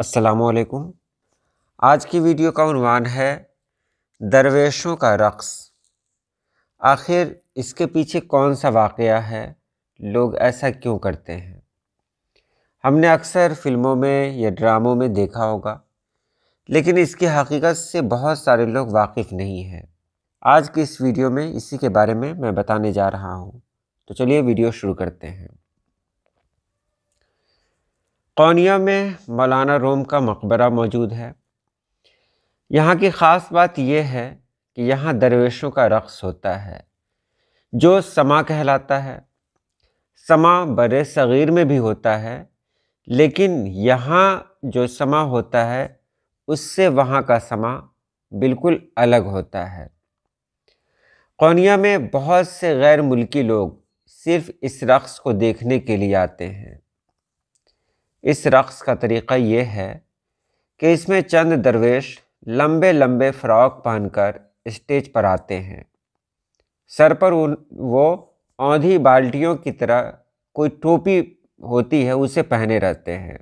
असलकुम आज की वीडियो का उनवान है दरवेशों का रक़्स आखिर इसके पीछे कौन सा वाक़ है लोग ऐसा क्यों करते हैं हमने अक्सर फ़िल्मों में या ड्रामों में देखा होगा लेकिन इसकी हकीकत से बहुत सारे लोग वाकिफ़ नहीं हैं आज की इस वीडियो में इसी के बारे में मैं बताने जा रहा हूँ तो चलिए वीडियो शुरू करते हैं कौनिया में मौलाना रोम का मकबरा मौजूद है यहाँ की ख़ास बात यह है कि यहाँ दरवेशों का रकस होता है जो समा कहलाता है समा बर सग़ीर में भी होता है लेकिन यहाँ जो समा होता है उससे वहाँ का समा बिल्कुल अलग होता है कौनिया में बहुत से गैर मुल्की लोग सिर्फ इस रकस को देखने के लिए आते हैं इस रकस का तरीक़ा ये है कि इसमें चंद दरवेश लंबे लंबे फ़्रॉक पहनकर स्टेज पर आते हैं सर पर उन वो औंधी बाल्टियों की तरह कोई टोपी होती है उसे पहने रहते हैं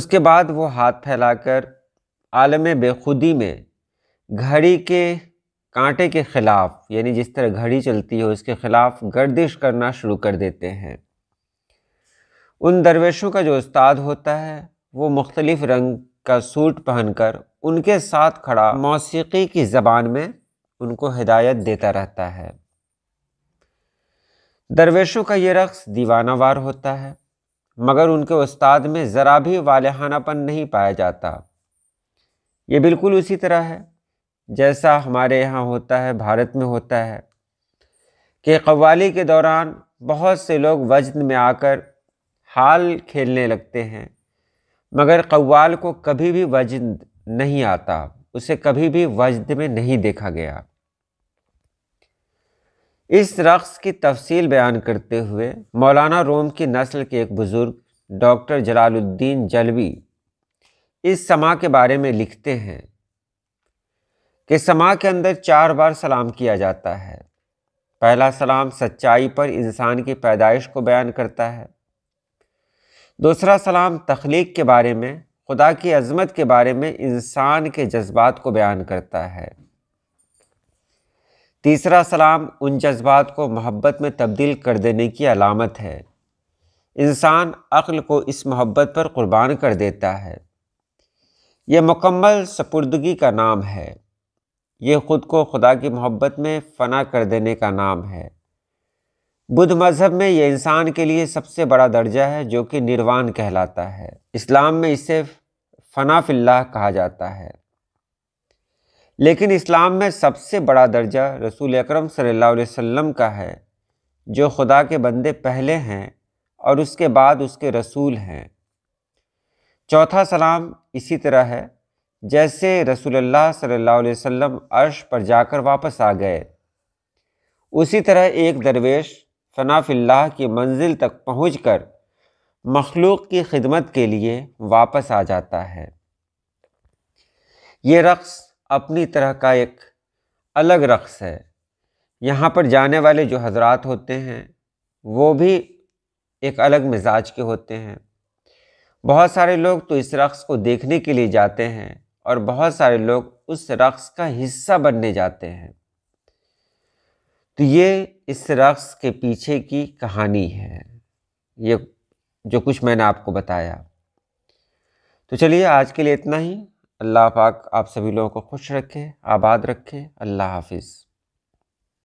उसके बाद वो हाथ फैलाकर आलम बेखुदी में घड़ी के कांटे के ख़िलाफ़ यानी जिस तरह घड़ी चलती है उसके ख़िलाफ़ गर्दिश करना शुरू कर देते हैं उन दरवेशों का जो उस्ताद होता है वो मुख्तलिफ़ रंग का सूट पहनकर उनके साथ खड़ा मौसीकी की ज़बान में उनको हिदायत देता रहता है दरवेशों का ये रक़्स दीवानावार होता है मगर उनके उस्ताद में ज़रा भी वालहानापन नहीं पाया जाता ये बिल्कुल उसी तरह है जैसा हमारे यहाँ होता है भारत में होता है कि कव्वाली के दौरान बहुत से लोग वजन में आकर हाल खेलने लगते हैं मगर कव्वाल को कभी भी वजद नहीं आता उसे कभी भी वजद में नहीं देखा गया इस रक़्स की तफसील बयान करते हुए मौलाना रोम की नस्ल के एक बुज़ुर्ग डॉक्टर जलालुद्दीन जलवी इस समा के बारे में लिखते हैं कि समा के अंदर चार बार सलाम किया जाता है पहला सलाम सच्चाई पर इंसान की पैदाइश को बयान करता है दूसरा सलाम तख्लीक के बारे में खुदा की अजमत के बारे में इंसान के जज्बात को बयान करता है तीसरा सलाम उन जज्बात को मोहब्बत में तब्दील कर देने की अलामत है इंसान अक्ल को इस मोहब्बत पर कुर्बान कर देता है यह मुकम्मल सपुर्दगी का नाम है यह ख़ुद को खुदा की मोहब्बत में फ़ना कर देने का नाम है बुद्ध मज़हब में यह इंसान के लिए सबसे बड़ा दर्जा है जो कि निर्वाण कहलाता है इस्लाम में इसे फनाफिल्लाह कहा जाता है लेकिन इस्लाम में सबसे बड़ा दर्जा रसूल अकरम सल्लल्लाहु अलैहि वसल्लम का है जो खुदा के बंदे पहले हैं और उसके बाद उसके रसूल हैं चौथा सलाम इसी तरह है जैसे रसूल सल्लल्लाहु अलैहि वसल्लम अर्श पर जाकर वापस आ गए उसी तरह एक दरवेश फ़नाफ़िल्ला की मंजिल तक पहुँच कर मखलूक की खिदमत के लिए वापस आ जाता है ये रक़्स अपनी तरह का एक अलग रक़्स है यहाँ पर जाने वाले जो हजरात होते हैं वो भी एक अलग मिजाज के होते हैं बहुत सारे लोग तो इस रक़्स को देखने के लिए जाते हैं और बहुत सारे लोग उस रक़्स का हिस्सा बनने जाते हैं तो ये इस रक्स के पीछे की कहानी है ये जो कुछ मैंने आपको बताया तो चलिए आज के लिए इतना ही अल्लाह पाक आप सभी लोगों को खुश रखे आबाद रखे अल्लाह हाफिज़